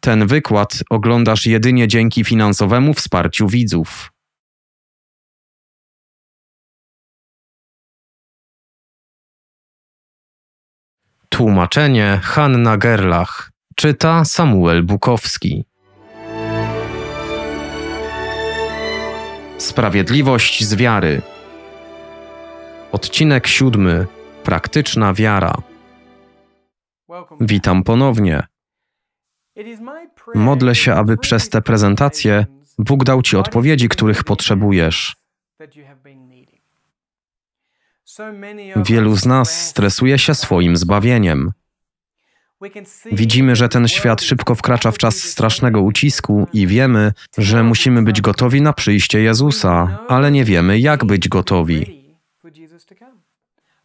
Ten wykład oglądasz jedynie dzięki finansowemu wsparciu widzów. Tłumaczenie Hanna Gerlach czyta Samuel Bukowski. Sprawiedliwość z wiary. Odcinek siódmy. Praktyczna wiara. Witam ponownie. Modlę się, aby przez te prezentacje Bóg dał Ci odpowiedzi, których potrzebujesz. Wielu z nas stresuje się swoim zbawieniem. Widzimy, że ten świat szybko wkracza w czas strasznego ucisku i wiemy, że musimy być gotowi na przyjście Jezusa, ale nie wiemy, jak być gotowi.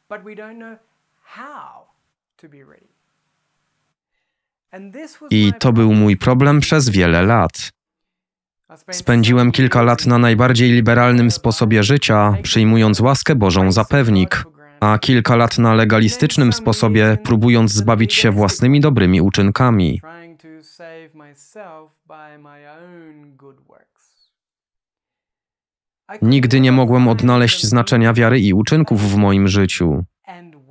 But we don't know how to be ready. I to był mój problem przez wiele lat. Spędziłem kilka lat na najbardziej liberalnym sposobie życia, przyjmując łaskę Bożą za pewnik, a kilka lat na legalistycznym sposobie, próbując zbawić się własnymi dobrymi uczynkami. Nigdy nie mogłem odnaleźć znaczenia wiary i uczynków w moim życiu.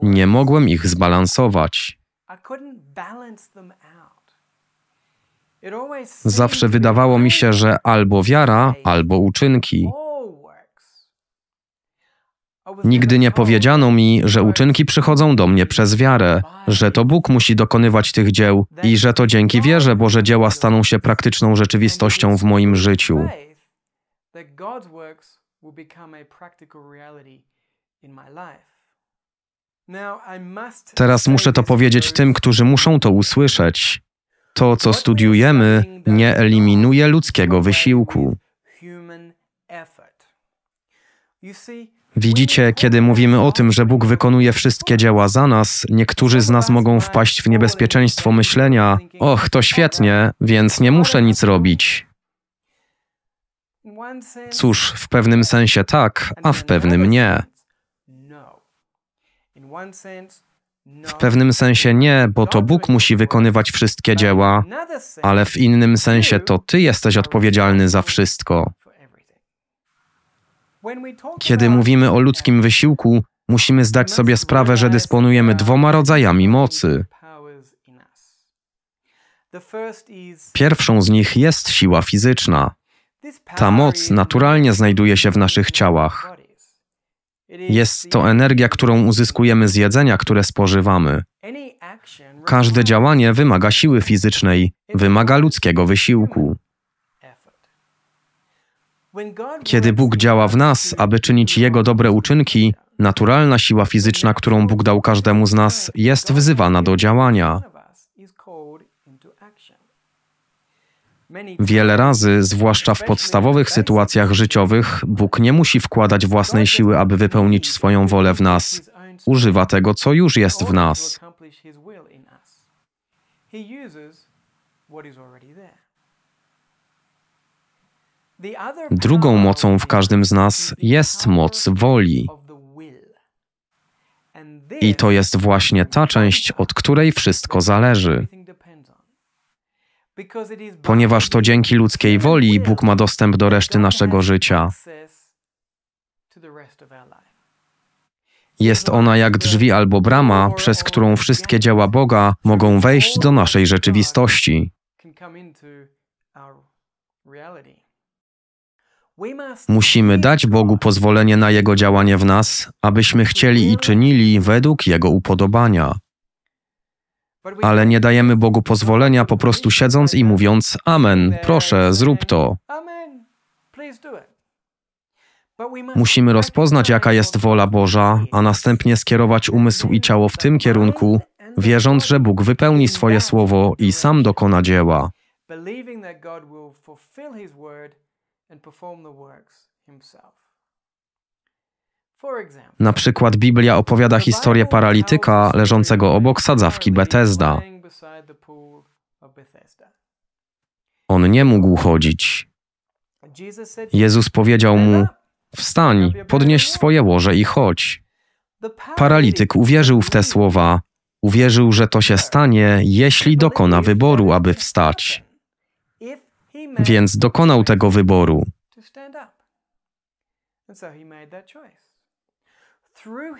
Nie mogłem ich zbalansować. Zawsze wydawało mi się, że albo wiara, albo uczynki. Nigdy nie powiedziano mi, że uczynki przychodzą do mnie przez wiarę, że to Bóg musi dokonywać tych dzieł i że to dzięki wierze Boże dzieła staną się praktyczną rzeczywistością w moim życiu. Teraz muszę to powiedzieć tym, którzy muszą to usłyszeć. To, co studiujemy, nie eliminuje ludzkiego wysiłku. Widzicie, kiedy mówimy o tym, że Bóg wykonuje wszystkie dzieła za nas, niektórzy z nas mogą wpaść w niebezpieczeństwo myślenia: Och, to świetnie, więc nie muszę nic robić. Cóż, w pewnym sensie tak, a w pewnym nie. No. W pewnym sensie nie, bo to Bóg musi wykonywać wszystkie dzieła, ale w innym sensie to Ty jesteś odpowiedzialny za wszystko. Kiedy mówimy o ludzkim wysiłku, musimy zdać sobie sprawę, że dysponujemy dwoma rodzajami mocy. Pierwszą z nich jest siła fizyczna. Ta moc naturalnie znajduje się w naszych ciałach. Jest to energia, którą uzyskujemy z jedzenia, które spożywamy. Każde działanie wymaga siły fizycznej, wymaga ludzkiego wysiłku. Kiedy Bóg działa w nas, aby czynić Jego dobre uczynki, naturalna siła fizyczna, którą Bóg dał każdemu z nas, jest wzywana do działania. Wiele razy, zwłaszcza w podstawowych sytuacjach życiowych, Bóg nie musi wkładać własnej siły, aby wypełnić swoją wolę w nas. Używa tego, co już jest w nas. Drugą mocą w każdym z nas jest moc woli. I to jest właśnie ta część, od której wszystko zależy. Ponieważ to dzięki ludzkiej woli Bóg ma dostęp do reszty naszego życia. Jest ona jak drzwi albo brama, przez którą wszystkie dzieła Boga mogą wejść do naszej rzeczywistości. Musimy dać Bogu pozwolenie na Jego działanie w nas, abyśmy chcieli i czynili według Jego upodobania ale nie dajemy Bogu pozwolenia po prostu siedząc i mówiąc Amen, proszę, zrób to. Musimy rozpoznać, jaka jest wola Boża, a następnie skierować umysł i ciało w tym kierunku, wierząc, że Bóg wypełni swoje słowo i sam dokona dzieła. believing that God will fulfill his word and perform the works himself. Na przykład Biblia opowiada historię paralityka leżącego obok sadzawki Betesda. On nie mógł chodzić. Jezus powiedział mu: Wstań, podnieś swoje łoże i chodź. Paralityk uwierzył w te słowa, uwierzył, że to się stanie, jeśli dokona wyboru, aby wstać. Więc dokonał tego wyboru.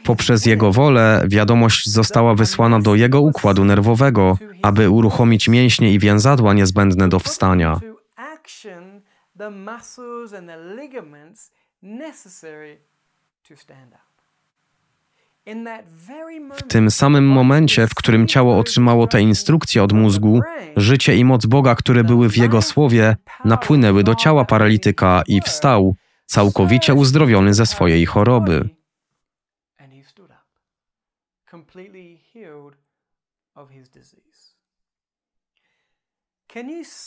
Poprzez jego wolę wiadomość została wysłana do jego układu nerwowego, aby uruchomić mięśnie i więzadła niezbędne do wstania. W tym samym momencie, w którym ciało otrzymało te instrukcje od mózgu, życie i moc Boga, które były w jego słowie, napłynęły do ciała paralityka i wstał, całkowicie uzdrowiony ze swojej choroby.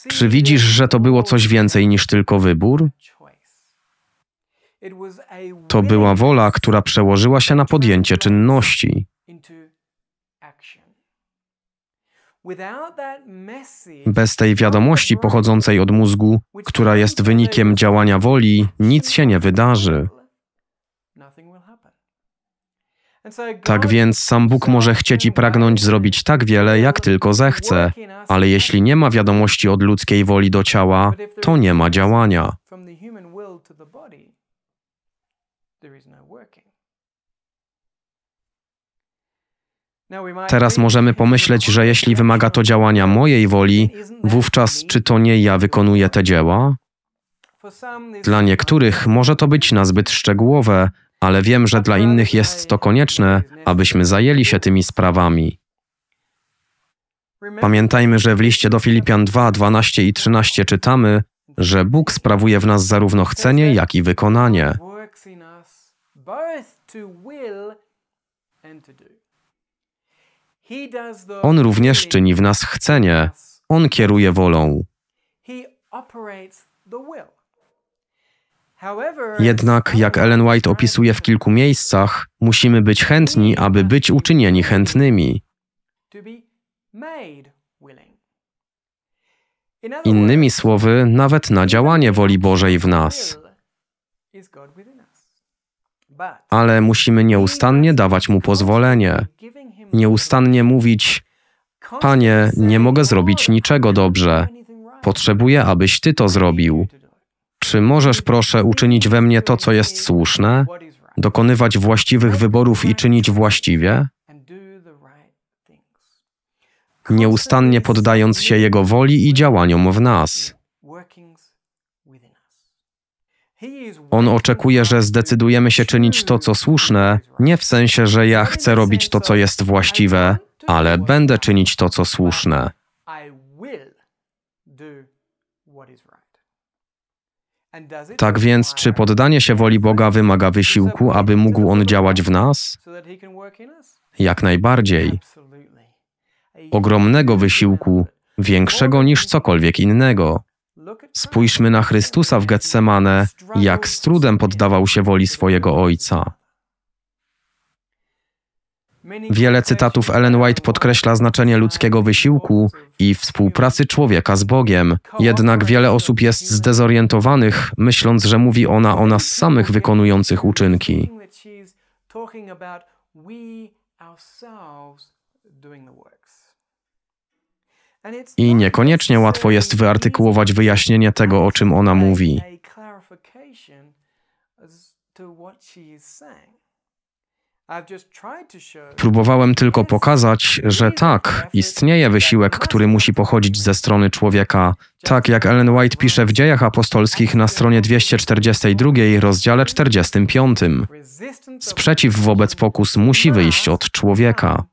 Czy widzisz, że to było coś więcej niż tylko wybór? To była wola, która przełożyła się na podjęcie czynności. Bez tej wiadomości pochodzącej od mózgu, która jest wynikiem działania woli, nic się nie wydarzy. Tak więc sam Bóg może chcieć i pragnąć zrobić tak wiele, jak tylko zechce, ale jeśli nie ma wiadomości od ludzkiej woli do ciała, to nie ma działania. Teraz możemy pomyśleć, że jeśli wymaga to działania mojej woli, wówczas czy to nie ja wykonuję te dzieła? Dla niektórych może to być nazbyt szczegółowe, ale wiem, że dla innych jest to konieczne, abyśmy zajęli się tymi sprawami. Pamiętajmy, że w liście do Filipian 2, 12 i 13 czytamy, że Bóg sprawuje w nas zarówno chcenie, jak i wykonanie. On również czyni w nas chcenie. On kieruje wolą. He operates the will. Jednak, jak Ellen White opisuje w kilku miejscach, musimy być chętni, aby być uczynieni chętnymi. Innymi słowy, nawet na działanie woli Bożej w nas. Ale musimy nieustannie dawać Mu pozwolenie, nieustannie mówić: Panie, nie mogę zrobić niczego dobrze. Potrzebuję, abyś Ty to zrobił. Czy możesz, proszę, uczynić we mnie to, co jest słuszne, dokonywać właściwych wyborów i czynić właściwie? Nieustannie poddając się Jego woli i działaniom w nas. On oczekuje, że zdecydujemy się czynić to, co słuszne, nie w sensie, że ja chcę robić to, co jest właściwe, ale będę czynić to, co słuszne. Tak więc, czy poddanie się woli Boga wymaga wysiłku, aby mógł On działać w nas? Jak najbardziej. Ogromnego wysiłku, większego niż cokolwiek innego. Spójrzmy na Chrystusa w Getsemane, jak z trudem poddawał się woli swojego Ojca. Wiele cytatów Ellen White podkreśla znaczenie ludzkiego wysiłku i współpracy człowieka z Bogiem. Jednak wiele osób jest zdezorientowanych, myśląc, że mówi ona o nas samych wykonujących uczynki. I niekoniecznie łatwo jest wyartykułować wyjaśnienie tego, o czym ona mówi. To what she is saying. Próbowałem tylko pokazać, że tak, istnieje wysiłek, który musi pochodzić ze strony człowieka. Tak jak Ellen White pisze w Dziejach Apostolskich na stronie 242, rozdziale 45. Sprzeciw wobec pokus musi wyjść od człowieka.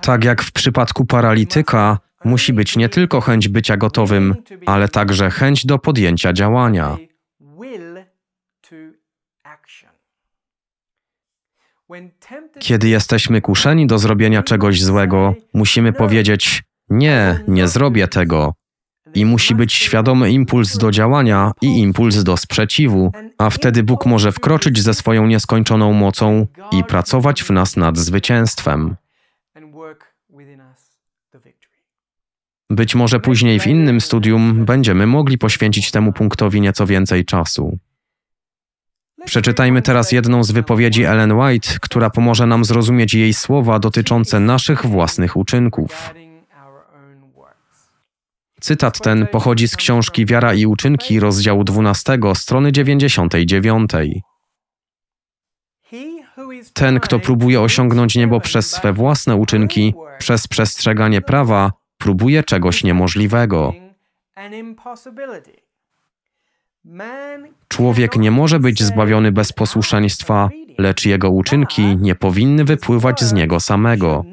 Tak jak w przypadku paralityka, musi być nie tylko chęć bycia gotowym, ale także chęć do podjęcia działania. Kiedy jesteśmy kuszeni do zrobienia czegoś złego, musimy powiedzieć: Nie, nie zrobię tego. I musi być świadomy impuls do działania i impuls do sprzeciwu, a wtedy Bóg może wkroczyć ze swoją nieskończoną mocą i pracować w nas nad zwycięstwem. Być może później w innym studium będziemy mogli poświęcić temu punktowi nieco więcej czasu. Przeczytajmy teraz jedną z wypowiedzi Ellen White, która pomoże nam zrozumieć jej słowa dotyczące naszych własnych uczynków. Cytat ten pochodzi z książki Wiara i uczynki, rozdziału 12, strony 99. Ten, kto próbuje osiągnąć niebo przez swe własne uczynki, przez przestrzeganie prawa, próbuje czegoś niemożliwego. Człowiek nie może być zbawiony bez posłuszeństwa, lecz jego uczynki nie powinny wypływać z niego samego.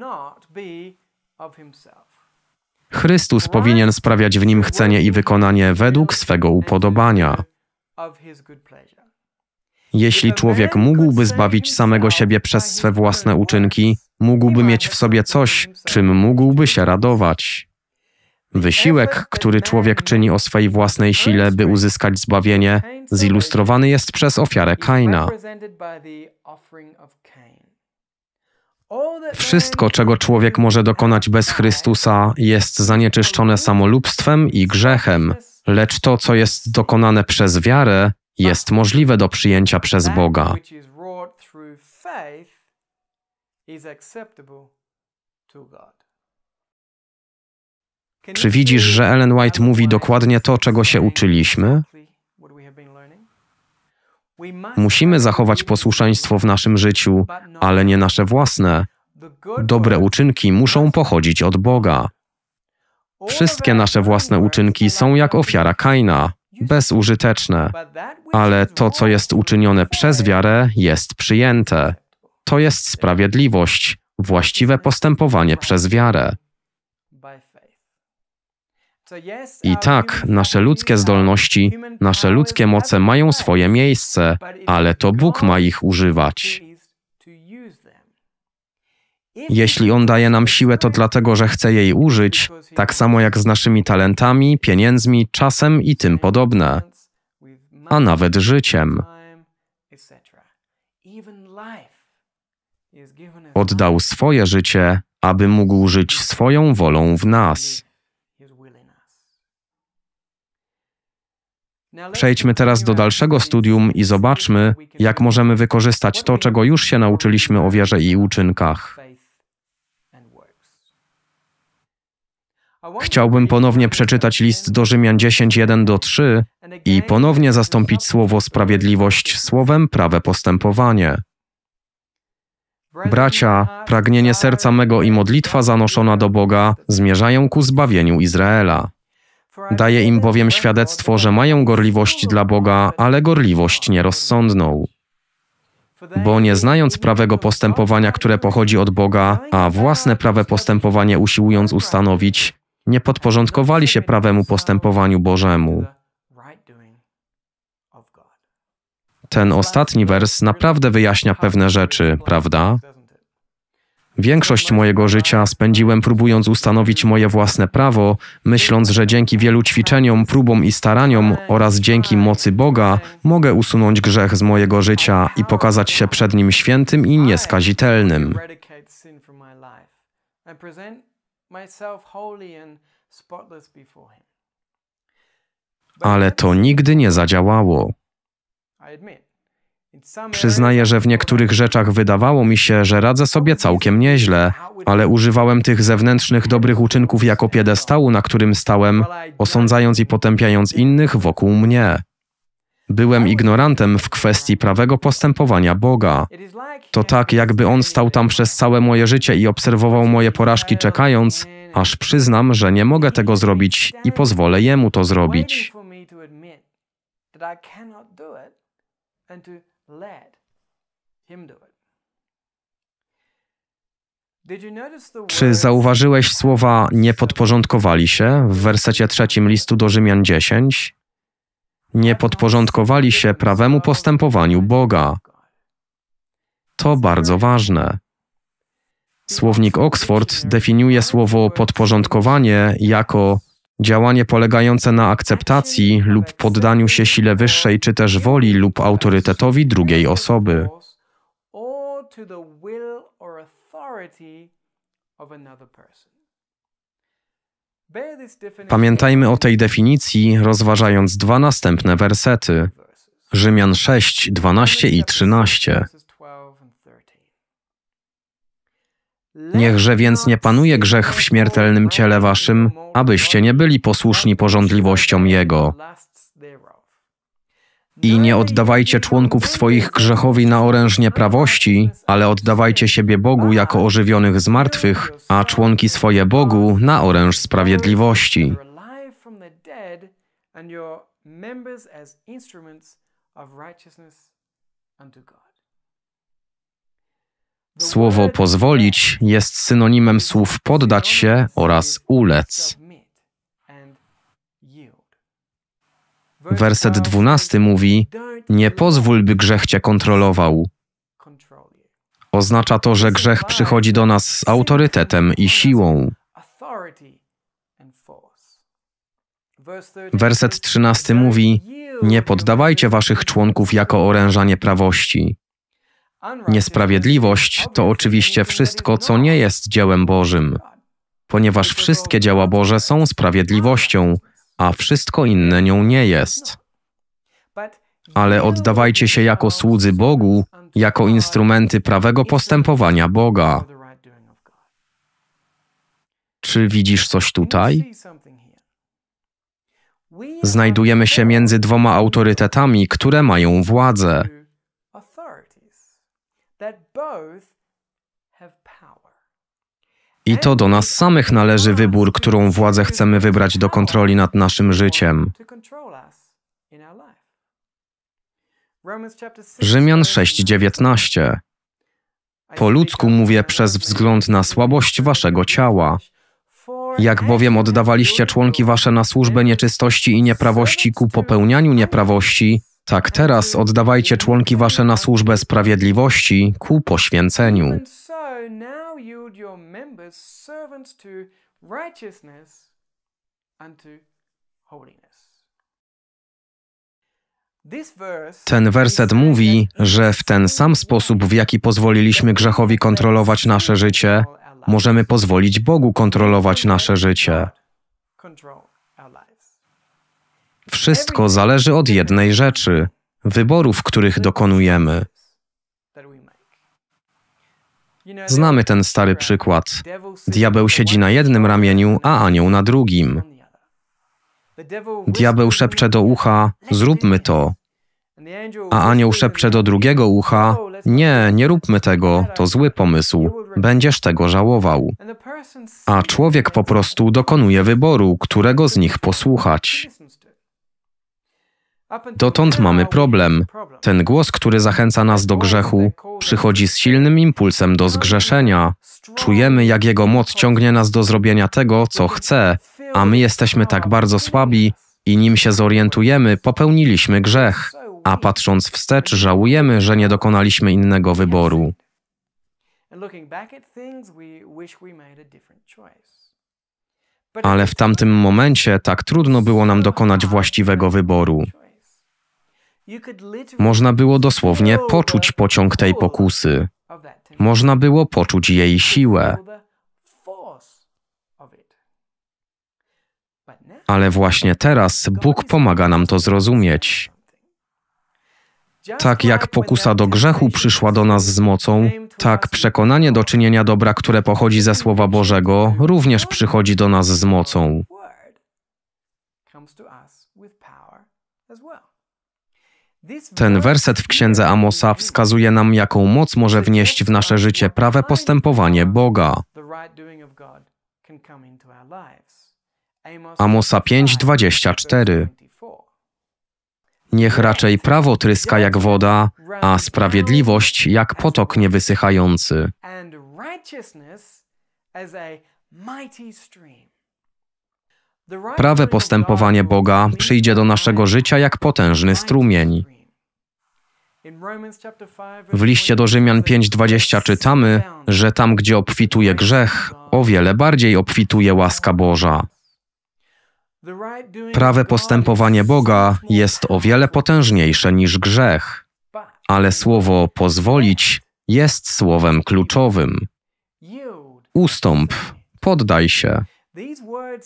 Chrystus powinien sprawiać w nim chcenie i wykonanie według swego upodobania. Jeśli człowiek mógłby zbawić samego siebie przez swe własne uczynki, mógłby mieć w sobie coś, czym mógłby się radować. Wysiłek, który człowiek czyni o swojej własnej sile, by uzyskać zbawienie, zilustrowany jest przez ofiarę Kaina. Wszystko, czego człowiek może dokonać bez Chrystusa, jest zanieczyszczone samolubstwem i grzechem, lecz to, co jest dokonane przez wiarę, jest możliwe do przyjęcia przez Boga. is acceptable to God. Czy widzisz, że Ellen White mówi dokładnie to, czego się uczyliśmy? Musimy zachować posłuszeństwo w naszym życiu, ale nie nasze własne. Dobre uczynki muszą pochodzić od Boga. Wszystkie nasze własne uczynki są jak ofiara Kaina, bezużyteczne, ale to, co jest uczynione przez wiarę, jest przyjęte. To jest sprawiedliwość, właściwe postępowanie przez wiarę. I tak, nasze ludzkie zdolności, nasze ludzkie moce no mają swoje miejsce, ale to Bóg ma ich używać. Jeśli On daje nam siłę, to dlatego, że chce jej użyć, tak samo jak z naszymi talentami, pieniędzmi, czasem i tym podobne, a nawet życiem. Oddał swoje życie, aby mógł żyć swoją wolą w nas. No, Przejdźmy teraz do dalszego studium i zobaczmy, jak możemy wykorzystać to, czego już się nauczyliśmy o wierze i uczynkach. Chciałbym ponownie przeczytać list do Rzymian 10:1 3 i ponownie zastąpić słowo sprawiedliwość słowem prawe postępowanie. Bracia, pragnienie serca mego i modlitwa zanoszona do Boga zmierzają ku zbawieniu Izraela. Daje im bowiem świadectwo, że mają gorliwość dla Boga, ale gorliwość nierozsądną. Bo nie znając prawego postępowania, które pochodzi od Boga, a własne prawe postępowanie usiłując ustanowić, nie podporządkowali się prawemu postępowaniu Bożemu. Ten ostatni wers naprawdę wyjaśnia pewne rzeczy, prawda? Większość mojego życia spędziłem próbując ustanowić moje własne prawo, myśląc, że dzięki wielu ćwiczeniom, próbom i staraniom oraz dzięki mocy Boga mogę usunąć grzech z mojego życia i pokazać się przed Nim świętym i nieskazitelnym. Ale to nigdy nie zadziałało. Przyznaję, że w niektórych rzeczach wydawało mi się, że radzę sobie całkiem nieźle, ale używałem tych zewnętrznych dobrych uczynków jako piedestału, na którym stałem, osądzając i potępiając innych wokół mnie. Byłem ignorantem w kwestii prawego postępowania Boga. To tak, jakby On stał tam przez całe moje życie i obserwował moje porażki, czekając, aż przyznam, że nie mogę tego zrobić i pozwolę Jemu to zrobić. Let him do it. Czy zauważyłeś słowa nie podporządkowali się w wersecie trzecim listu do Rzymian 10? Nie podporządkowali się prawemu postępowaniu Boga. To bardzo ważne. Słownik Oxford definiuje słowo podporządkowanie jako Działanie polegające na akceptacji lub poddaniu się sile wyższej czy też woli lub autorytetowi drugiej osoby. Pamiętajmy o tej definicji, rozważając dwa następne wersety. Rzymian 6, 12 i 13. Niechże więc nie panuje grzech w śmiertelnym ciele waszym, abyście nie byli posłuszni porządliwościom Jego. I nie oddawajcie członków swoich grzechowi na orężnie prawości, ale oddawajcie siebie Bogu jako ożywionych z martwych, a członki swoje Bogu na oręż sprawiedliwości. members as instruments of righteousness unto God. Słowo pozwolić jest synonimem słów poddać się oraz ulec. Werset dwunasty mówi: Nie pozwól, by grzech cię kontrolował. Oznacza to, że grzech przychodzi do nas z autorytetem i siłą. Werset 13 mówi: Nie poddawajcie waszych członków jako oręża nieprawości. Niesprawiedliwość to oczywiście wszystko, co nie jest dziełem Bożym, ponieważ wszystkie dzieła Boże są sprawiedliwością, a wszystko inne nią nie jest. Ale oddawajcie się jako słudzy Bogu, jako instrumenty prawego postępowania Boga. Czy widzisz coś tutaj? Znajdujemy się między dwoma autorytetami, które mają władzę. I to do nas samych należy wybór, którą władzę chcemy wybrać do kontroli nad naszym życiem. Rzymian 6:19 Po ludzku mówię przez wzgląd na słabość waszego ciała. Jak bowiem oddawaliście członki wasze na służbę nieczystości i nieprawości ku popełnianiu nieprawości, tak teraz oddawajcie członki wasze na służbę sprawiedliwości ku poświęceniu. Ten werset mówi, że w ten sam sposób, w jaki pozwoliliśmy grzechowi kontrolować nasze życie, możemy pozwolić Bogu kontrolować nasze życie. Wszystko zależy od jednej rzeczy wyborów, których dokonujemy. Znamy ten stary przykład. Diabeł siedzi na jednym ramieniu, a anioł na drugim. Diabeł szepcze do ucha: Zróbmy to. A anioł szepcze do drugiego ucha: Nie, nie róbmy tego, to zły pomysł, będziesz tego żałował. A człowiek po prostu dokonuje wyboru, którego z nich posłuchać. Dotąd mamy problem. Ten głos, który zachęca nas do grzechu, przychodzi z silnym impulsem do zgrzeszenia. Czujemy, jak jego moc ciągnie nas do zrobienia tego, co chce, a my jesteśmy tak bardzo słabi i nim się zorientujemy, popełniliśmy grzech, a patrząc wstecz, żałujemy, że nie dokonaliśmy innego wyboru. Ale w tamtym momencie tak trudno było nam dokonać właściwego wyboru. Można było dosłownie poczuć pociąg tej pokusy. Można było poczuć jej siłę. Ale właśnie teraz Bóg pomaga nam to zrozumieć. Tak jak pokusa do grzechu przyszła do nas z mocą, tak przekonanie do czynienia dobra, które pochodzi ze Słowa Bożego, również przychodzi do nas z mocą. Ten werset w księdze Amosa wskazuje nam, jaką moc może wnieść w nasze życie prawe postępowanie Boga. Amosa 5:24 Niech raczej prawo tryska jak woda, a sprawiedliwość jak potok niewysychający. Prawe postępowanie Boga przyjdzie do naszego życia jak potężny strumień. W liście do Rzymian 5:20 czytamy, że tam, gdzie obfituje grzech, o wiele bardziej obfituje łaska Boża. Prawe postępowanie Boga jest o wiele potężniejsze niż grzech, ale słowo pozwolić jest słowem kluczowym. Ustąp, poddaj się.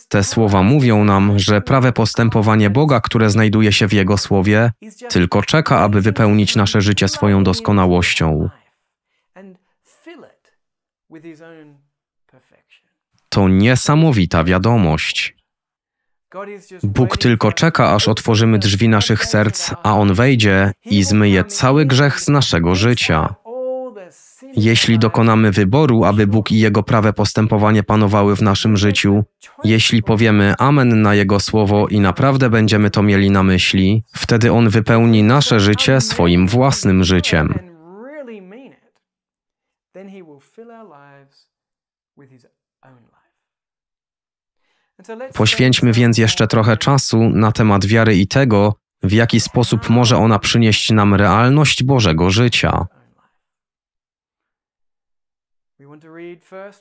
Te słowa mówią nam, że prawe postępowanie Boga, które znajduje się w Jego Słowie, tylko czeka, aby wypełnić nasze życie swoją doskonałością. To niesamowita wiadomość. Bóg tylko czeka, aż otworzymy drzwi naszych serc, a On wejdzie i zmyje cały grzech z naszego życia. Jeśli dokonamy wyboru, aby Bóg i Jego prawe postępowanie panowały w naszym życiu, jeśli powiemy Amen na Jego słowo i naprawdę będziemy to mieli na myśli, wtedy On wypełni nasze życie swoim własnym życiem. Poświęćmy więc jeszcze trochę czasu na temat wiary i tego, w jaki sposób może ona przynieść nam realność Bożego życia.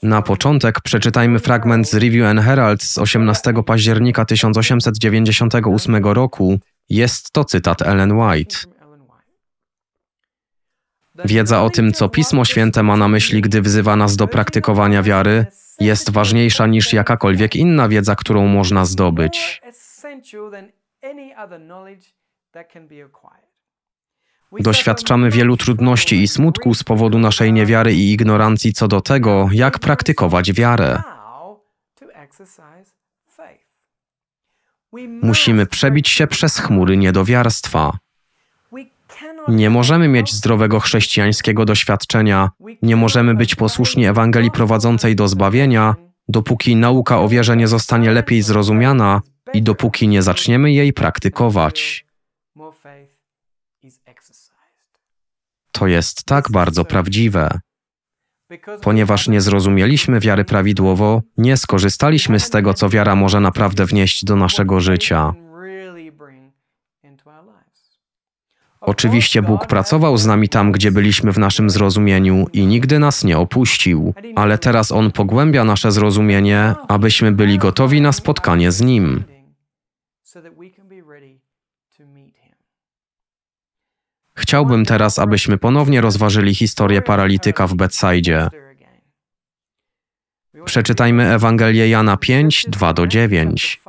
Na początek przeczytajmy fragment z Review and Herald z 18 października 1898 roku. Jest to cytat Ellen White. Wiedza o tym, co Pismo Święte ma na myśli, gdy wzywa nas do praktykowania wiary, jest ważniejsza niż jakakolwiek inna wiedza, którą można zdobyć. Doświadczamy wielu trudności i smutku z powodu naszej niewiary i ignorancji co do tego, jak praktykować wiarę. Musimy przebić się przez chmury niedowiarstwa. Nie możemy mieć zdrowego chrześcijańskiego doświadczenia, nie możemy być posłuszni Ewangelii prowadzącej do zbawienia, dopóki nauka o wierze nie zostanie lepiej zrozumiana i dopóki nie zaczniemy jej praktykować. To jest tak bardzo prawdziwe. Ponieważ nie zrozumieliśmy wiary prawidłowo, nie skorzystaliśmy z tego, co wiara może naprawdę wnieść do naszego życia. Oczywiście Bóg pracował z nami tam, gdzie byliśmy w naszym zrozumieniu i nigdy nas nie opuścił, ale teraz On pogłębia nasze zrozumienie, abyśmy byli gotowi na spotkanie z Nim. Chciałbym teraz, abyśmy ponownie rozważyli historię paralityka w Betsaidzie. Przeczytajmy Ewangelię Jana 5, 2 do 9.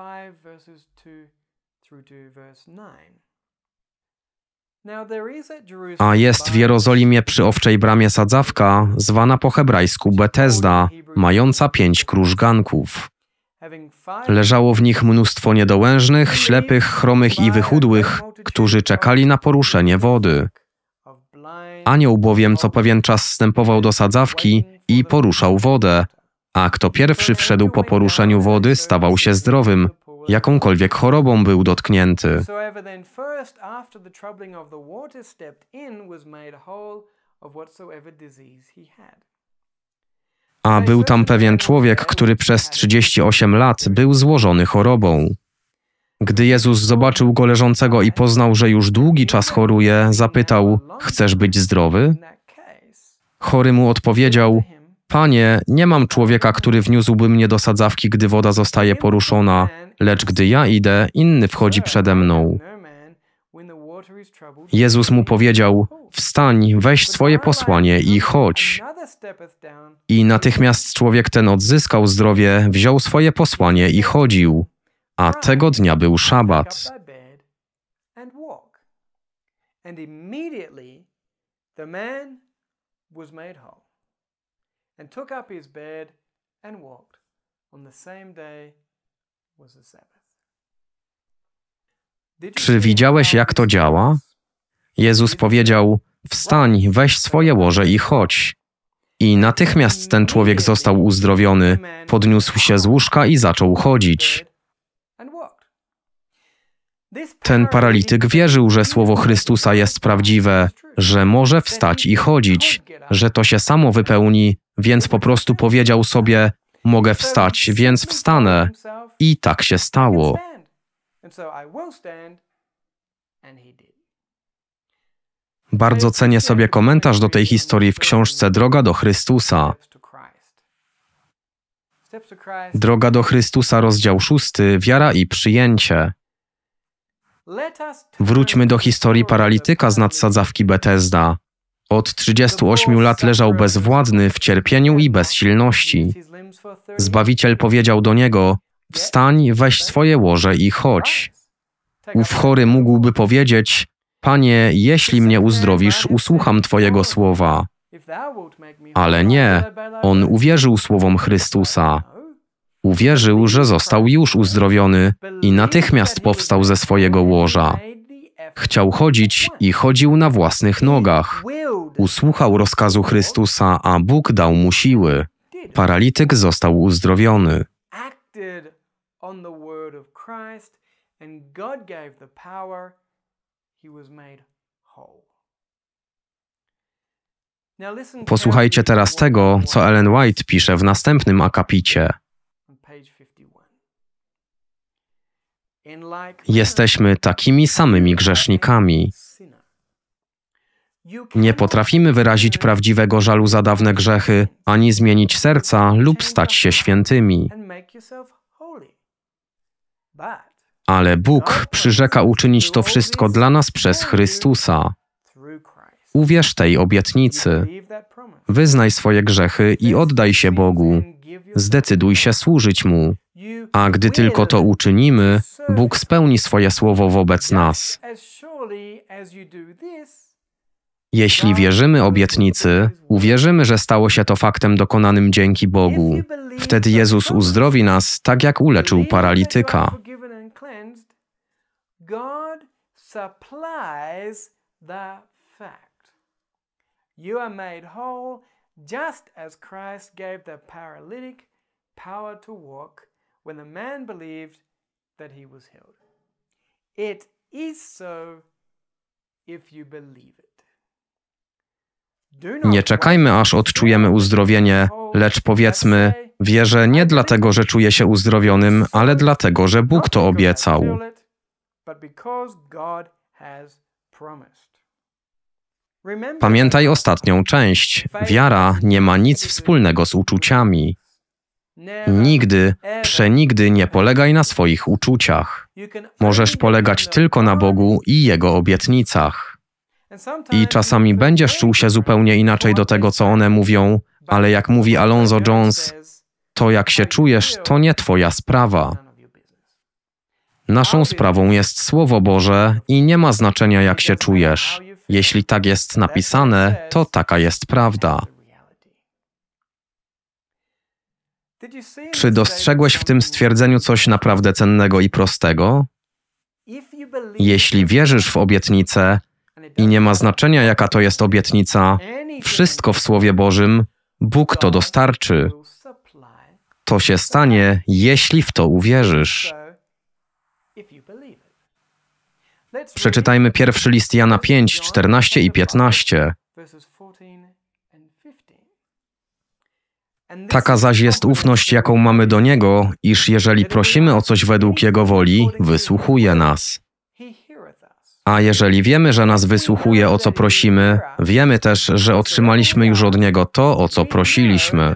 A jest w Jerozolimie przy owczej bramie sadzawka, zwana po hebrajsku Betesda, mająca pięć krużganków. Leżało w nich mnóstwo niedołężnych, ślepych, chromych i wychudłych, którzy czekali na poruszenie wody. Anioł bowiem co pewien czas wstępował do sadzawki i poruszał wodę, a kto pierwszy wszedł po poruszeniu wody, stawał się zdrowym, jakąkolwiek chorobą był dotknięty. of whatsoever disease he had a był tam pewien człowiek, który przez 38 lat był złożony chorobą. Gdy Jezus zobaczył go leżącego i poznał, że już długi czas choruje, zapytał: Chcesz być zdrowy? Chory mu odpowiedział: Panie, nie mam człowieka, który wniósłby mnie do sadzawki, gdy woda zostaje poruszona, lecz gdy ja idę, inny wchodzi przede mną. Jezus mu powiedział: Wstań, weź swoje posłanie i chodź. I natychmiast człowiek ten odzyskał zdrowie, wziął swoje posłanie i chodził. A tego dnia był szabat. Czy widziałeś, jak to działa? Jezus powiedział: Wstań, weź swoje łoże i chodź. I natychmiast ten człowiek został uzdrowiony, podniósł się z łóżka i zaczął chodzić. Ten paralityk wierzył, że słowo Chrystusa jest prawdziwe, że może wstać i chodzić, że to się samo wypełni, więc po prostu powiedział sobie: Mogę wstać, więc wstanę. I tak się stało. Bardzo cenię sobie komentarz do tej historii w książce Droga do Chrystusa. Droga do Chrystusa, rozdział 6, wiara i przyjęcie. Wróćmy do historii paralityka z nadsadzawki Betesda. Od 38 lat leżał bezwładny w cierpieniu i bezsilności. Zbawiciel powiedział do niego: Wstań, weź swoje łoże i chodź. Ów chory mógłby powiedzieć: Panie, jeśli mnie uzdrowisz, usłucham Twojego słowa. Ale nie, on uwierzył słowom Chrystusa. Uwierzył, że został już uzdrowiony i natychmiast powstał ze swojego łoża. Chciał chodzić i chodził na własnych nogach. Usłuchał rozkazu Chrystusa, a Bóg dał mu siły. Paralityk został uzdrowiony. on the word of Christ, and God gave the power Posłuchajcie teraz tego, co Ellen White pisze w następnym akapicie. Jesteśmy takimi samymi grzesznikami. Nie potrafimy wyrazić prawdziwego żalu za dawne grzechy, ani zmienić serca lub stać się świętymi. Ale Bóg przyrzeka uczynić to wszystko dla nas przez Chrystusa. Uwierz tej obietnicy. Wyznaj swoje grzechy i oddaj się Bogu. Zdecyduj się służyć Mu. A gdy tylko to uczynimy, Bóg spełni swoje słowo wobec nas. Jeśli wierzymy obietnicy, uwierzymy, że stało się to faktem dokonanym dzięki Bogu. Wtedy Jezus uzdrowi nas tak, jak uleczył paralityka. supplies the fact. You are made whole just as Christ gave the paralytic power to walk when the man believed that he was healed. It is so if you believe it. Nie czekajmy, aż odczujemy uzdrowienie, lecz powiedzmy, wierzę nie dlatego, że czuję się uzdrowionym, ale dlatego, że Bóg to obiecał but because God has promised. Pamiętaj ostatnią część. Wiara nie ma nic wspólnego z uczuciami. Nigdy, przenigdy nie polegaj na swoich uczuciach. Możesz polegać tylko na Bogu i Jego obietnicach. I czasami będziesz czuł się zupełnie inaczej do tego, co one mówią, ale jak mówi Alonzo Jones, to jak się czujesz, to nie Twoja sprawa. Naszą sprawą jest Słowo Boże i nie ma znaczenia, jak się czujesz. Jeśli tak jest napisane, to taka jest prawda. Czy dostrzegłeś w tym stwierdzeniu coś naprawdę cennego i prostego? Jeśli wierzysz w obietnicę i nie ma znaczenia, jaka to jest obietnica, wszystko w Słowie Bożym, Bóg to dostarczy. To się stanie, jeśli w to uwierzysz. Przeczytajmy pierwszy list Jana 5, 14 i 15. Taka zaś jest ufność, jaką mamy do Niego, iż jeżeli prosimy o coś według Jego woli, wysłuchuje nas. A jeżeli wiemy, że nas wysłuchuje, o co prosimy, wiemy też, że otrzymaliśmy już od Niego to, o co prosiliśmy.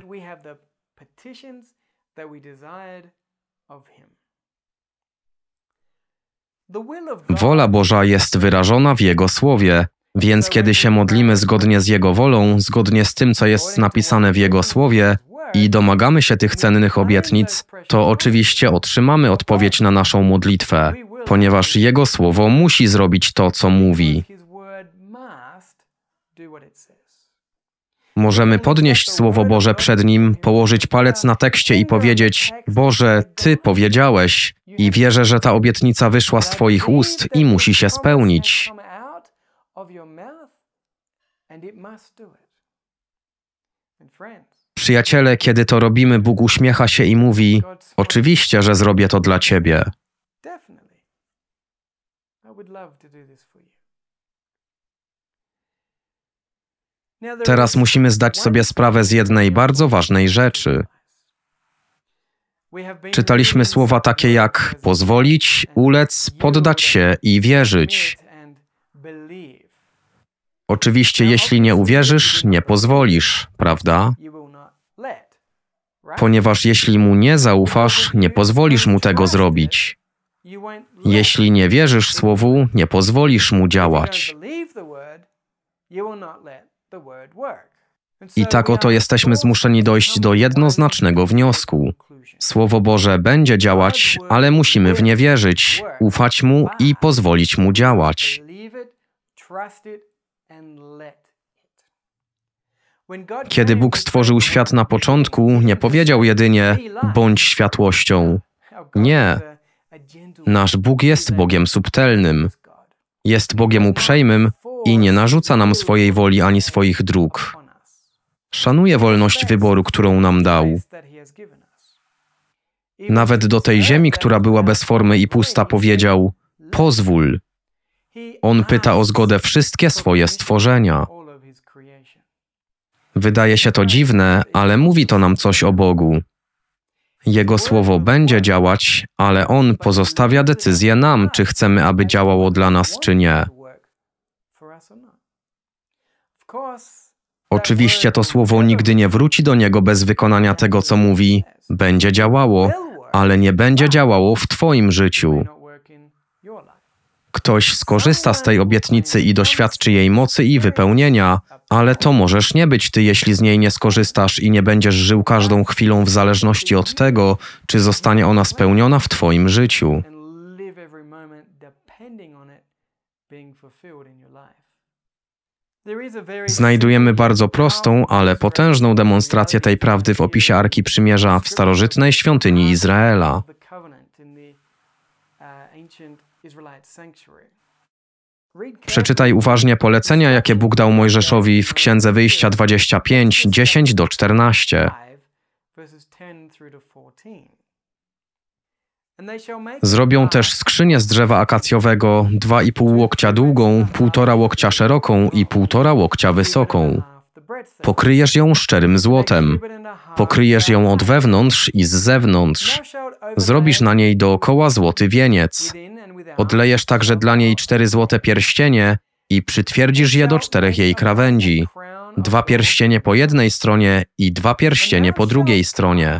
Wola Boża jest wyrażona w Jego Słowie, więc kiedy się modlimy zgodnie z Jego wolą, zgodnie z tym, co jest napisane w Jego Słowie i domagamy się tych cennych obietnic, to oczywiście otrzymamy odpowiedź na naszą modlitwę, ponieważ Jego Słowo musi zrobić to, co mówi. Możemy podnieść Słowo Boże przed Nim, położyć palec na tekście i powiedzieć: Boże, Ty powiedziałeś, i wierzę, że ta obietnica wyszła z Twoich ust i musi się spełnić. Przyjaciele, kiedy to robimy, Bóg uśmiecha się i mówi: Oczywiście, że zrobię to dla Ciebie. Teraz musimy zdać sobie sprawę z jednej bardzo ważnej rzeczy. Czytaliśmy słowa takie jak pozwolić, ulec, poddać się i wierzyć. Oczywiście, jeśli nie uwierzysz, nie pozwolisz, prawda? Ponieważ jeśli mu nie zaufasz, nie pozwolisz mu tego zrobić. Jeśli nie wierzysz słowu, nie pozwolisz mu działać. I tak oto jesteśmy zmuszeni dojść do jednoznacznego wniosku. Słowo Boże będzie działać, ale musimy w nie wierzyć, ufać mu i pozwolić mu działać. Kiedy Bóg stworzył świat na początku, nie powiedział jedynie bądź światłością. Nie. Nasz Bóg jest Bogiem subtelnym. Jest Bogiem uprzejmym, i nie narzuca nam swojej woli ani swoich dróg. Szanuje wolność wyboru, którą nam dał. Nawet do tej ziemi, która była bez formy i pusta, powiedział: Pozwól. On pyta o zgodę wszystkie swoje stworzenia. Wydaje się to dziwne, ale mówi to nam coś o Bogu. Jego słowo będzie działać, ale on pozostawia decyzję nam, czy chcemy, aby działało dla nas, czy nie. Oczywiście to słowo nigdy nie wróci do niego bez wykonania tego, co mówi. Będzie działało, ale nie będzie działało w Twoim życiu. Ktoś skorzysta z tej obietnicy i doświadczy jej mocy i wypełnienia, ale to możesz nie być ty, jeśli z niej nie skorzystasz i nie będziesz żył każdą chwilą w zależności od tego, czy zostanie ona spełniona w Twoim życiu. Znajdujemy bardzo prostą, ale potężną demonstrację tej prawdy w opisie Arki Przymierza w starożytnej świątyni Izraela. Uh, Przeczytaj uważnie polecenia, jakie Bóg dał Mojżeszowi w Księdze Wyjścia 25, 10 do 14. Zrobią też skrzynię z drzewa akacjowego 2,5 łokcia długą, 1,5 łokcia szeroką i 1,5 łokcia wysoką. Pokryjesz ją szczerym złotem. Pokryjesz ją od wewnątrz i z zewnątrz. Zrobisz na niej dookoła złoty wieniec. Odlejesz także dla niej cztery złote pierścienie i przytwierdzisz je do czterech jej krawędzi. Dwa pierścienie po jednej stronie i dwa pierścienie po drugiej stronie.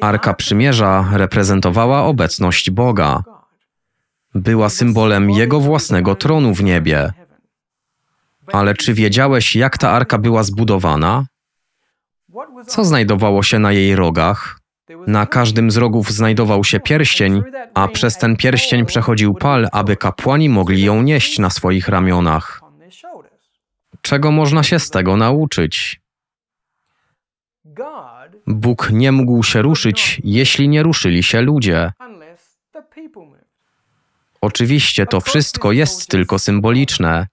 Arka Przymierza reprezentowała obecność Boga. Była symbolem Jego własnego tronu w niebie. Ale czy wiedziałeś, jak ta arka była zbudowana? Co znajdowało się na jej rogach? Na każdym z rogów znajdował się pierścień, a przez ten pierścień przechodził pal, aby kapłani mogli ją nieść na swoich ramionach. Czego można się z tego nauczyć? Bóg nie mógł się ruszyć, jeśli nie ruszyli się ludzie. Oczywiście to wszystko jest tylko symboliczne,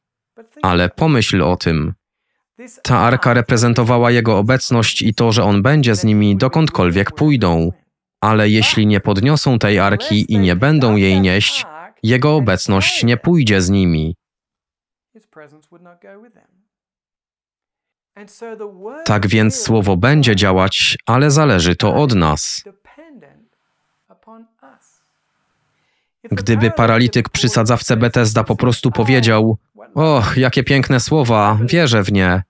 ale pomyśl o tym. Ta arka reprezentowała jego obecność i to, że on będzie z nimi dokądkolwiek pójdą. Ale jeśli nie podniosą tej arki i nie będą jej nieść, jego obecność nie pójdzie z nimi. His presence would not go with them. Tak więc słowo będzie działać, ale zależy to od nas. Gdyby paralityk przy sadzawce Bethesda po prostu powiedział: Och, jakie piękne słowa, wierzę w nie,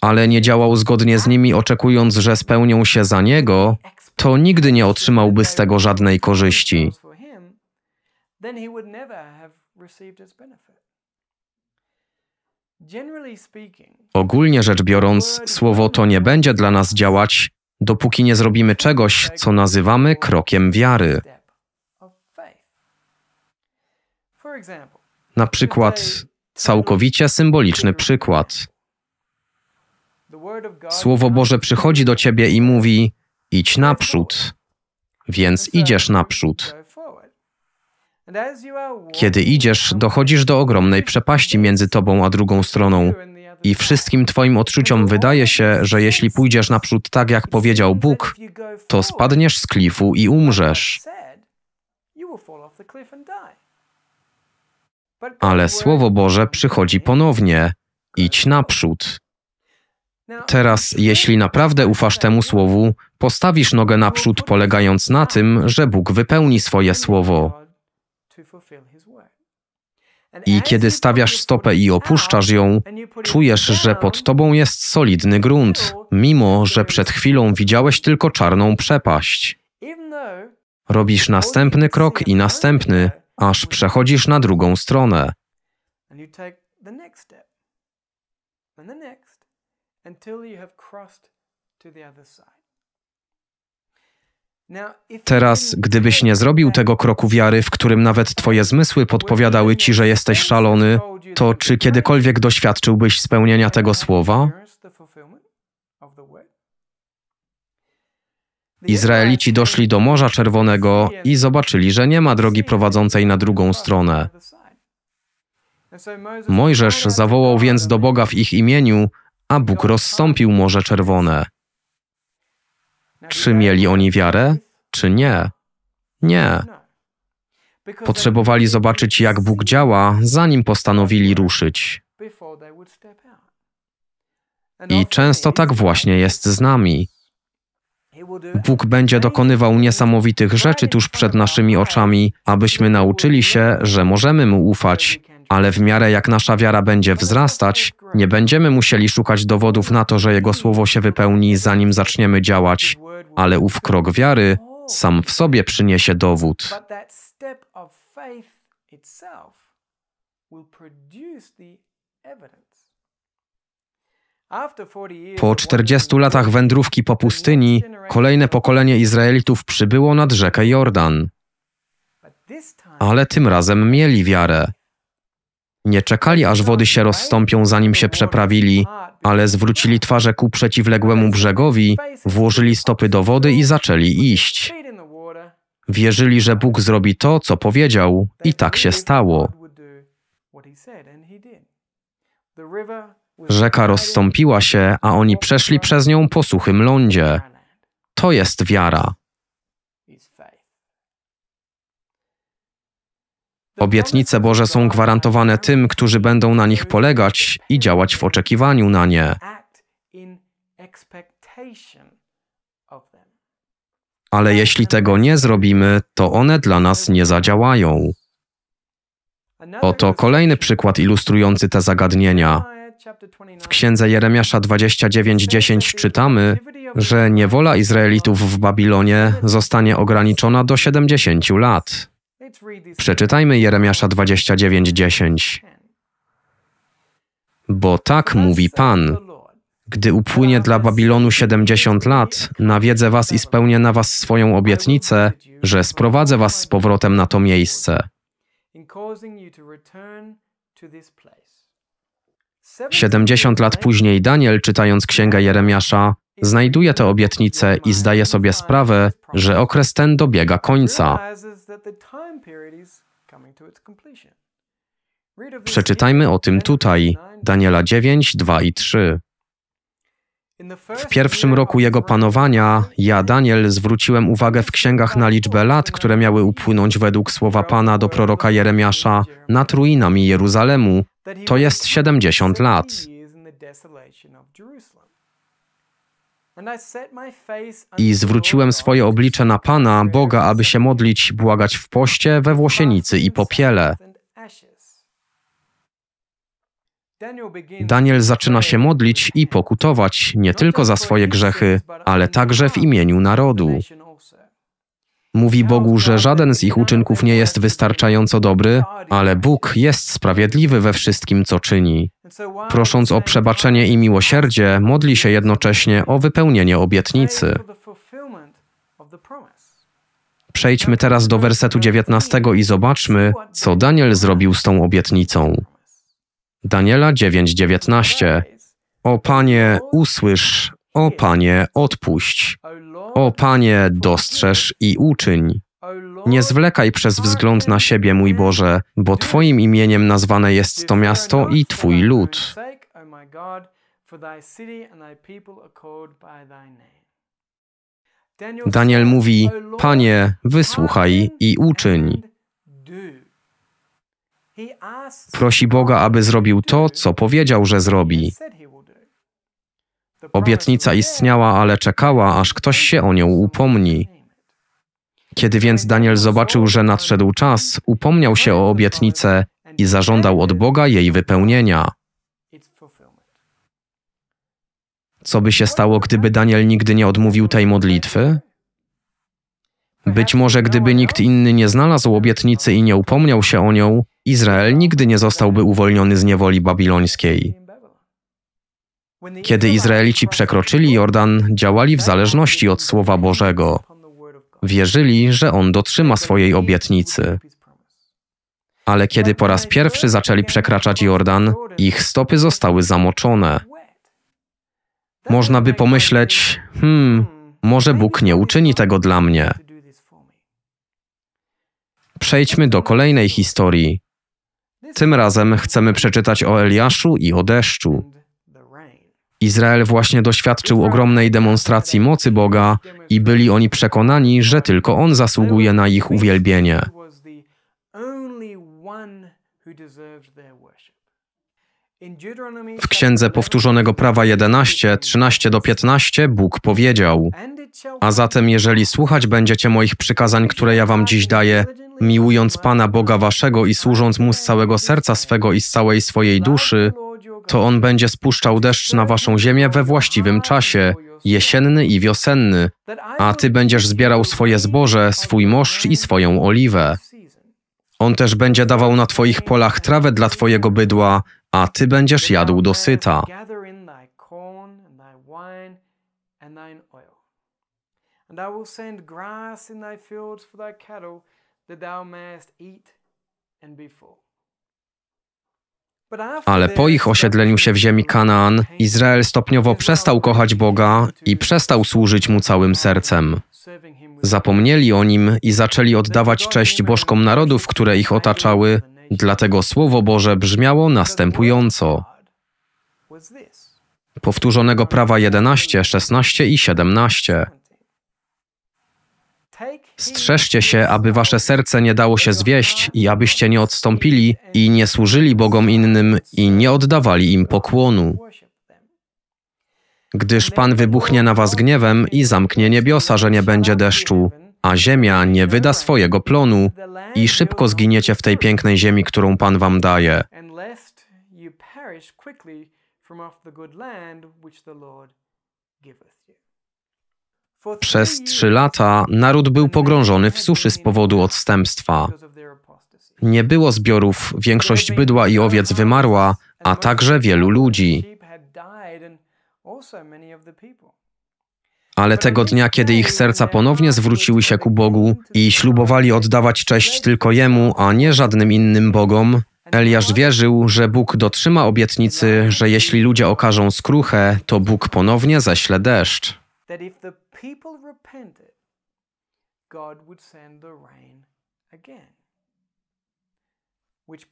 ale nie działał zgodnie z nimi, oczekując, że spełnią się za niego, to nigdy nie otrzymałby z tego żadnej korzyści. Then he would never have received its benefit. Ogólnie rzecz biorąc, słowo to nie będzie dla nas działać, dopóki nie zrobimy czegoś, co nazywamy krokiem wiary. Na przykład, całkowicie symboliczny przykład. Słowo Boże przychodzi do ciebie i mówi: idź naprzód, więc idziesz naprzód. Kiedy idziesz, dochodzisz do ogromnej przepaści między tobą a drugą stroną. I wszystkim Twoim odczuciom wydaje się, że jeśli pójdziesz naprzód tak, jak powiedział Bóg, to spadniesz z klifu i umrzesz. Ale Słowo Boże przychodzi ponownie: idź naprzód. Teraz, jeśli naprawdę ufasz temu słowu, postawisz nogę naprzód, polegając na tym, że Bóg wypełni swoje słowo. I kiedy stawiasz stopę i opuszczasz ją, czujesz, że pod tobą jest solidny grunt, mimo że przed chwilą widziałeś tylko czarną przepaść. Robisz następny krok i następny, aż przechodzisz na drugą stronę. And the next, until you have crossed to the other side. Teraz, gdybyś nie zrobił tego kroku wiary, w którym nawet twoje zmysły podpowiadały ci, że jesteś szalony, to czy kiedykolwiek doświadczyłbyś spełnienia tego słowa? Izraelici doszli do Morza Czerwonego i zobaczyli, że nie ma drogi prowadzącej na drugą stronę. Mojżesz zawołał więc do Boga w ich imieniu, a Bóg rozstąpił Morze Czerwone. Czy mieli oni wiarę, czy nie? Nie. Potrzebowali zobaczyć, jak Bóg działa, zanim postanowili ruszyć. I często tak właśnie jest z nami. Bóg będzie dokonywał niesamowitych rzeczy tuż przed naszymi oczami, abyśmy nauczyli się, że możemy mu ufać ale w miarę jak nasza wiara będzie wzrastać, nie będziemy musieli szukać dowodów na to, że Jego słowo się wypełni, zanim zaczniemy działać, ale ów krok wiary sam w sobie przyniesie dowód. Po 40 latach wędrówki po pustyni, kolejne pokolenie Izraelitów przybyło nad rzekę Jordan. Ale tym razem mieli wiarę. Nie czekali, aż wody się rozstąpią, zanim się przeprawili, ale zwrócili twarze ku przeciwległemu brzegowi, włożyli stopy do wody i zaczęli iść. Wierzyli, że Bóg zrobi to, co powiedział, i tak się stało. Rzeka rozstąpiła się, a oni przeszli przez nią po suchym lądzie. To jest wiara. Obietnice Boże są gwarantowane tym, którzy będą na nich polegać i działać w oczekiwaniu na nie. Ale jeśli tego nie zrobimy, to one dla nas nie zadziałają. Oto kolejny przykład ilustrujący te zagadnienia. W księdze Jeremiasza 29:10 czytamy, że niewola Izraelitów w Babilonie zostanie ograniczona do 70 lat. Przeczytajmy Jeremiasza 29:10. Bo tak mówi Pan, gdy upłynie dla Babilonu 70 lat, nawiedzę was i spełnię na was swoją obietnicę, że sprowadzę was z powrotem na to miejsce. 70 lat później Daniel, czytając księgę Jeremiasza, znajduje te obietnice i zdaje sobie sprawę, że okres ten dobiega końca. Przeczytajmy o tym tutaj, Daniela 9, 2 i 3. W pierwszym roku jego panowania, ja, Daniel, zwróciłem uwagę w księgach na liczbę lat, które miały upłynąć według słowa Pana do proroka Jeremiasza nad ruinami Jeruzalemu. To jest 70 lat. I zwróciłem swoje oblicze na Pana, Boga, aby się modlić, błagać w poście, we włosienicy i popiele. Daniel zaczyna się modlić i pokutować nie tylko za swoje grzechy, ale także w imieniu narodu. Mówi Bogu, że żaden z ich uczynków nie jest wystarczająco dobry, ale Bóg jest sprawiedliwy we wszystkim, co czyni. Prosząc o przebaczenie i miłosierdzie, modli się jednocześnie o wypełnienie obietnicy. Przejdźmy teraz do wersetu 19 i zobaczmy, co Daniel zrobił z tą obietnicą. Daniela 9:19. O Panie, usłysz, o Panie, odpuść. O Panie, dostrzeż i uczyń. Nie zwlekaj przez wzgląd na siebie, mój Boże, bo Twoim imieniem nazwane jest to miasto i Twój lud. Daniel mówi: Panie, wysłuchaj i uczyń. Prosi Boga, aby zrobił to, co powiedział, że zrobi. Obietnica istniała, ale czekała, aż ktoś się o nią upomni. Kiedy więc Daniel zobaczył, że nadszedł czas, upomniał się o obietnicę i zażądał od Boga jej wypełnienia. Co by się stało, gdyby Daniel nigdy nie odmówił tej modlitwy? Być może gdyby nikt inny nie znalazł obietnicy i nie upomniał się o nią, Izrael nigdy nie zostałby uwolniony z niewoli babilońskiej. Kiedy Izraelici przekroczyli Jordan, działali w zależności od Słowa Bożego. Wierzyli, że On dotrzyma swojej obietnicy. Ale kiedy po raz pierwszy zaczęli przekraczać Jordan, ich stopy zostały zamoczone. Można by pomyśleć, hmm, może Bóg nie uczyni tego dla mnie. Przejdźmy do kolejnej historii. Tym razem chcemy przeczytać o Eliaszu i o deszczu. Izrael właśnie doświadczył ogromnej demonstracji mocy Boga i byli oni przekonani, że tylko On zasługuje na ich uwielbienie. W Księdze Powtórzonego Prawa 11, 13 do 15 Bóg powiedział: A zatem, jeżeli słuchać będziecie moich przykazań, które ja wam dziś daję, miłując Pana Boga waszego i służąc mu z całego serca swego i z całej swojej duszy, to On będzie spuszczał deszcz na waszą ziemię we właściwym czasie, jesienny i wiosenny, a ty będziesz zbierał swoje zboże, swój moszcz i swoją oliwę. On też będzie dawał na twoich polach trawę dla twojego bydła, a ty będziesz jadł dosyta. And I will send grass in thy fields for thy cattle, that thou mayest eat and be full. Ale po ich osiedleniu się w ziemi Kanaan, Izrael stopniowo przestał kochać Boga i przestał służyć mu całym sercem. Zapomnieli o nim i zaczęli oddawać cześć bożkom narodów, które ich otaczały, dlatego Słowo Boże brzmiało następująco. Powtórzonego prawa 11, 16 i 17. Strzeżcie się, aby wasze serce nie dało się zwieść i abyście nie odstąpili i nie służyli bogom innym i nie oddawali im pokłonu. Gdyż Pan wybuchnie na was gniewem i zamknie niebiosa, że nie będzie deszczu, a ziemia nie wyda swojego plonu i szybko zginiecie w tej pięknej ziemi, którą Pan wam daje. from off the good land which the Lord giveth you. Przez trzy lata naród był pogrążony w suszy z powodu odstępstwa. Nie było zbiorów, większość bydła i owiec wymarła, a także wielu ludzi. Ale tego dnia, kiedy ich serca ponownie zwróciły się ku Bogu i ślubowali oddawać cześć tylko Jemu, a nie żadnym innym bogom, Eliasz wierzył, że Bóg dotrzyma obietnicy, że jeśli ludzie okażą skruchę, to Bóg ponownie ześle deszcz people repented, God would send the rain again.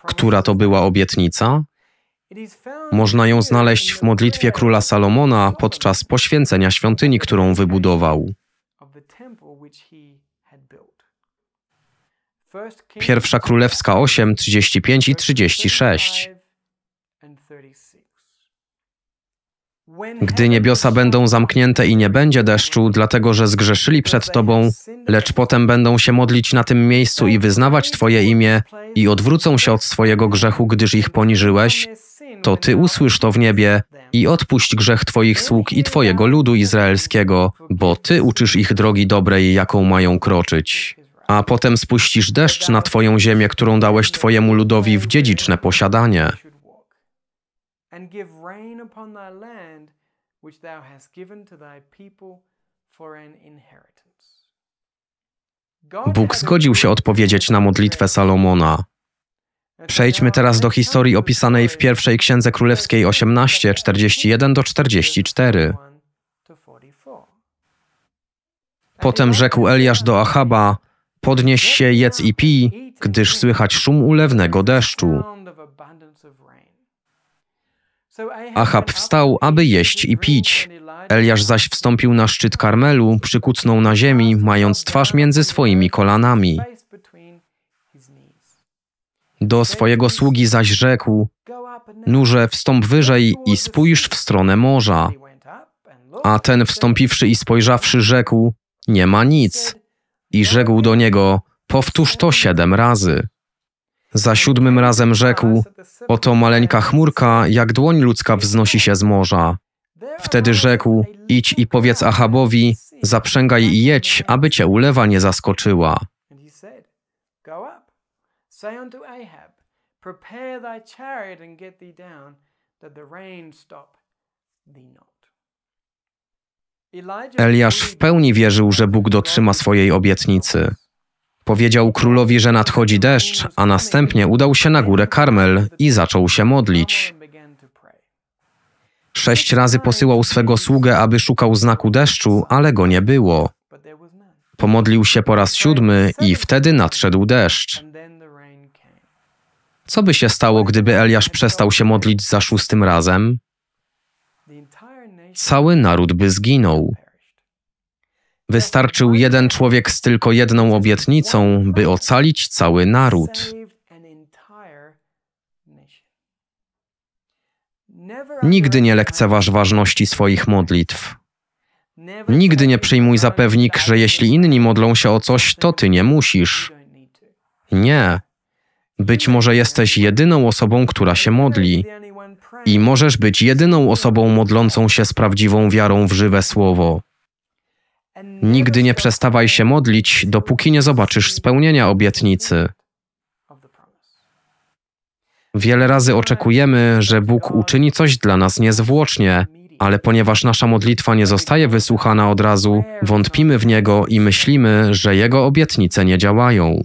Która to była obietnica? Można ją znaleźć w modlitwie króla Salomona podczas poświęcenia świątyni, którą wybudował. Pierwsza Królewska 8, 35 i 36. Gdy niebiosa będą zamknięte i nie będzie deszczu, dlatego że zgrzeszyli przed Tobą, lecz potem będą się modlić na tym miejscu i wyznawać Twoje imię i odwrócą się od swojego grzechu, gdyż ich poniżyłeś, to Ty usłysz to w niebie i odpuść grzech Twoich sług i Twojego ludu izraelskiego, bo Ty uczysz ich drogi dobrej, jaką mają kroczyć. A potem spuścisz deszcz na Twoją ziemię, którą dałeś Twojemu ludowi w dziedziczne posiadanie and give rain upon thy land, which thou hast given to thy people for an inheritance. Bóg zgodził się odpowiedzieć na modlitwę Salomona. Przejdźmy teraz do historii opisanej w pierwszej Księdze Królewskiej 18, 41 do 44. Potem rzekł Eliasz do Achaba: Podnieś się, jedz i pij, gdyż słychać szum ulewnego deszczu. Achab wstał, aby jeść i pić. Eliasz zaś wstąpił na szczyt Karmelu, przykucnął na ziemi, mając twarz między swoimi kolanami. Do swojego sługi zaś rzekł: Nurze, wstąp wyżej i spójrz w stronę morza. A ten wstąpiwszy i spojrzawszy, rzekł: Nie ma nic. I rzekł do niego: Powtórz to siedem razy. Za siódmym razem rzekł: Oto maleńka chmurka, jak dłoń ludzka wznosi się z morza. Wtedy rzekł: Idź i powiedz Achabowi: Zaprzęgaj i jedź, aby cię ulewa nie zaskoczyła. Eliasz w pełni wierzył, że Bóg dotrzyma swojej obietnicy. Powiedział królowi, że nadchodzi deszcz, a następnie udał się na górę Karmel i zaczął się modlić. Sześć razy posyłał swego sługę, aby szukał znaku deszczu, ale go nie było. Pomodlił się po raz siódmy i wtedy nadszedł deszcz. Co by się stało, gdyby Eliasz przestał się modlić za szóstym razem? Cały naród by zginął. Wystarczył jeden człowiek z tylko jedną obietnicą, by ocalić cały naród. Nigdy nie lekceważ ważności swoich modlitw. Nigdy nie przyjmuj zapewnik, że jeśli inni modlą się o coś, to ty nie musisz. Nie. Być może jesteś jedyną osobą, która się modli. I możesz być jedyną osobą modlącą się z prawdziwą wiarą w żywe słowo. Nigdy nie przestawaj się modlić, dopóki nie zobaczysz spełnienia obietnicy. Wiele razy oczekujemy, że Bóg uczyni coś dla nas niezwłocznie, ale ponieważ nasza modlitwa nie zostaje wysłuchana od razu, wątpimy w Niego i myślimy, że Jego obietnice nie działają.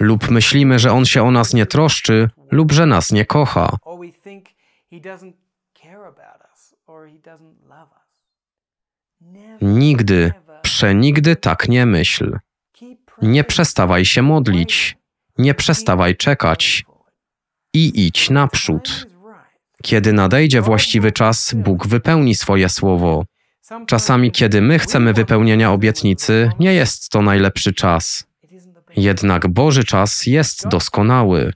Lub myślimy, że On się o nas nie troszczy, lub że nas nie kocha. Nigdy, proszę, nigdy tak nie myśl. Nie przestawaj się modlić, nie przestawaj czekać i idź naprzód. Kiedy nadejdzie właściwy czas, Bóg wypełni swoje słowo. Czasami, kiedy my chcemy wypełnienia obietnicy, nie jest to najlepszy czas. Jednak Boży czas jest doskonały.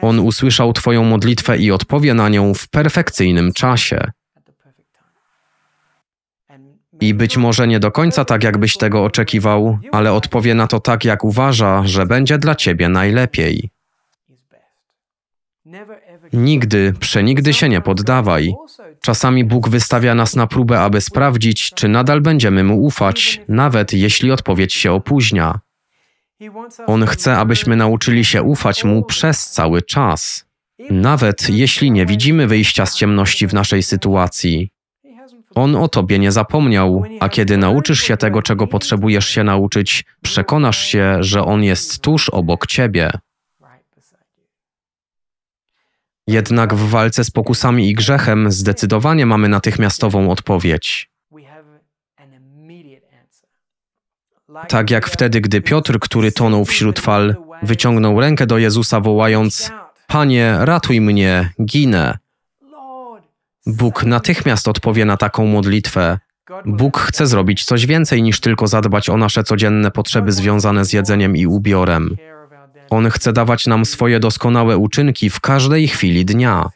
On usłyszał Twoją modlitwę i odpowie na nią w perfekcyjnym czasie. I być może nie do końca tak, jakbyś tego oczekiwał, ale odpowie na to tak, jak uważa, że będzie dla ciebie najlepiej. Nigdy, przenigdy się nie poddawaj. Czasami Bóg wystawia nas na próbę, aby sprawdzić, czy nadal będziemy Mu ufać, nawet jeśli odpowiedź się opóźnia. On chce, abyśmy nauczyli się ufać Mu przez cały czas, nawet jeśli nie widzimy wyjścia z ciemności w naszej sytuacji. On o tobie nie zapomniał, a kiedy nauczysz się tego, czego potrzebujesz się nauczyć, przekonasz się, że On jest tuż obok ciebie. Jednak w walce z pokusami i grzechem zdecydowanie mamy natychmiastową odpowiedź. Tak jak wtedy, gdy Piotr, który tonął wśród fal, wyciągnął rękę do Jezusa, wołając: Panie, ratuj mnie, ginę. Bóg natychmiast odpowie na taką modlitwę. Bóg chce zrobić coś więcej niż tylko zadbać o nasze codzienne potrzeby związane z jedzeniem i ubiorem. On chce dawać nam swoje doskonałe uczynki w każdej chwili dnia.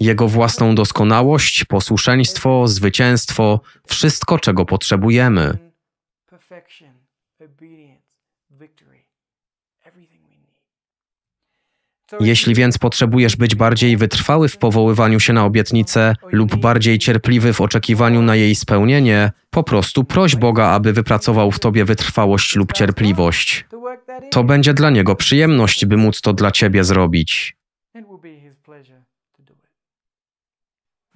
Jego własną doskonałość, posłuszeństwo, zwycięstwo, wszystko czego potrzebujemy. Jeśli więc potrzebujesz być bardziej wytrwały w powoływaniu się na obietnicę lub bardziej cierpliwy w oczekiwaniu na jej spełnienie, po prostu proś Boga, aby wypracował w tobie wytrwałość lub cierpliwość. To będzie dla Niego przyjemność, by móc to dla ciebie zrobić.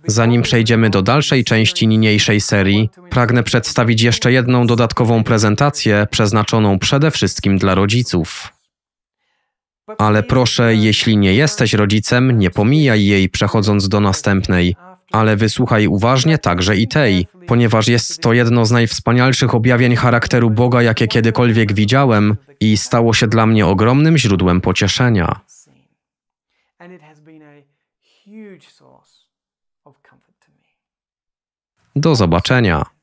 Zanim przejdziemy do dalszej części niniejszej serii, pragnę przedstawić jeszcze jedną dodatkową prezentację przeznaczoną przede wszystkim dla rodziców. Ale proszę, jeśli nie jesteś rodzicem, nie pomijaj jej przechodząc do następnej, ale wysłuchaj uważnie także i tej, ponieważ jest to jedno z najwspanialszych objawień charakteru Boga, jakie kiedykolwiek widziałem i stało się dla mnie ogromnym źródłem pocieszenia. Do zobaczenia.